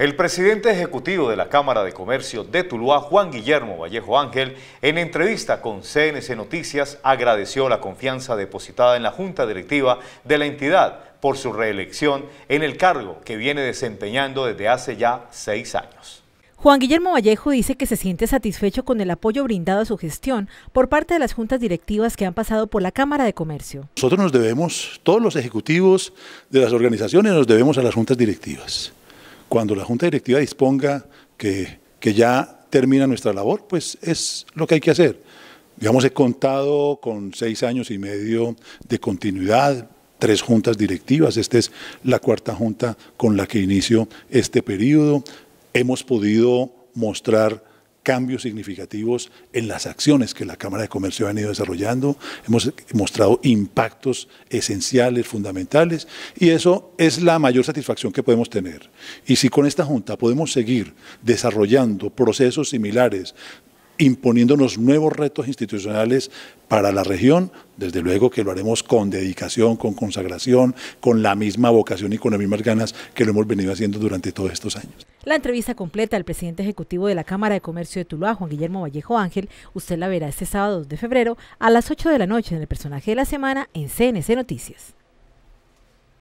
El presidente ejecutivo de la Cámara de Comercio de Tuluá, Juan Guillermo Vallejo Ángel, en entrevista con CNC Noticias, agradeció la confianza depositada en la Junta Directiva de la entidad por su reelección en el cargo que viene desempeñando desde hace ya seis años. Juan Guillermo Vallejo dice que se siente satisfecho con el apoyo brindado a su gestión por parte de las juntas directivas que han pasado por la Cámara de Comercio. Nosotros nos debemos, todos los ejecutivos de las organizaciones nos debemos a las juntas directivas cuando la Junta Directiva disponga que, que ya termina nuestra labor, pues es lo que hay que hacer. Digamos, he contado con seis años y medio de continuidad, tres juntas directivas, esta es la cuarta junta con la que inicio este periodo. Hemos podido mostrar cambios significativos en las acciones que la Cámara de Comercio ha venido desarrollando, hemos mostrado impactos esenciales, fundamentales, y eso es la mayor satisfacción que podemos tener. Y si con esta Junta podemos seguir desarrollando procesos similares, imponiéndonos nuevos retos institucionales para la región, desde luego que lo haremos con dedicación, con consagración, con la misma vocación y con las mismas ganas que lo hemos venido haciendo durante todos estos años. La entrevista completa al presidente ejecutivo de la Cámara de Comercio de Tuluá, Juan Guillermo Vallejo Ángel, usted la verá este sábado 2 de febrero a las 8 de la noche en el personaje de la semana en CNC Noticias.